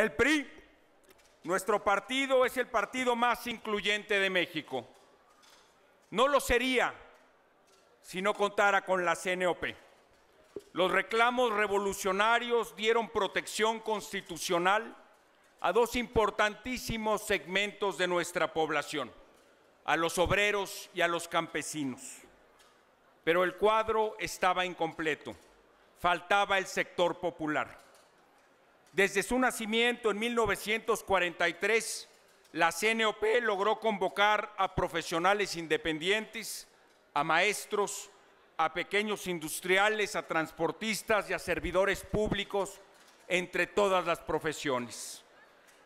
El PRI, nuestro partido, es el partido más incluyente de México. No lo sería si no contara con la CNOP. Los reclamos revolucionarios dieron protección constitucional a dos importantísimos segmentos de nuestra población, a los obreros y a los campesinos. Pero el cuadro estaba incompleto, faltaba el sector popular. Desde su nacimiento en 1943, la CNOP logró convocar a profesionales independientes, a maestros, a pequeños industriales, a transportistas y a servidores públicos entre todas las profesiones.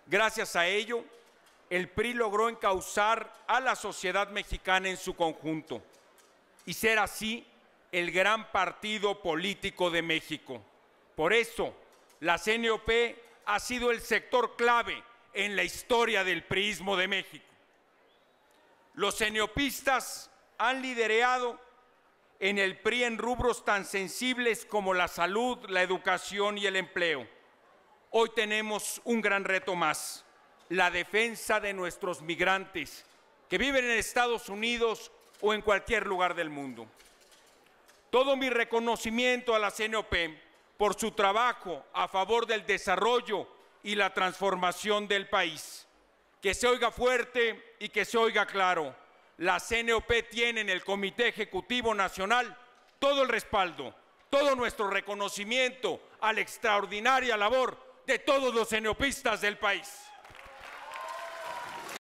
Gracias a ello, el PRI logró encauzar a la sociedad mexicana en su conjunto y ser así el gran partido político de México. Por eso, la CNOP ha sido el sector clave en la historia del priismo de México. Los CNOPistas han liderado en el PRI en rubros tan sensibles como la salud, la educación y el empleo. Hoy tenemos un gran reto más, la defensa de nuestros migrantes que viven en Estados Unidos o en cualquier lugar del mundo. Todo mi reconocimiento a la CNOP por su trabajo a favor del desarrollo y la transformación del país. Que se oiga fuerte y que se oiga claro. La CNOP tiene en el Comité Ejecutivo Nacional todo el respaldo, todo nuestro reconocimiento a la extraordinaria labor de todos los CNOPistas del país.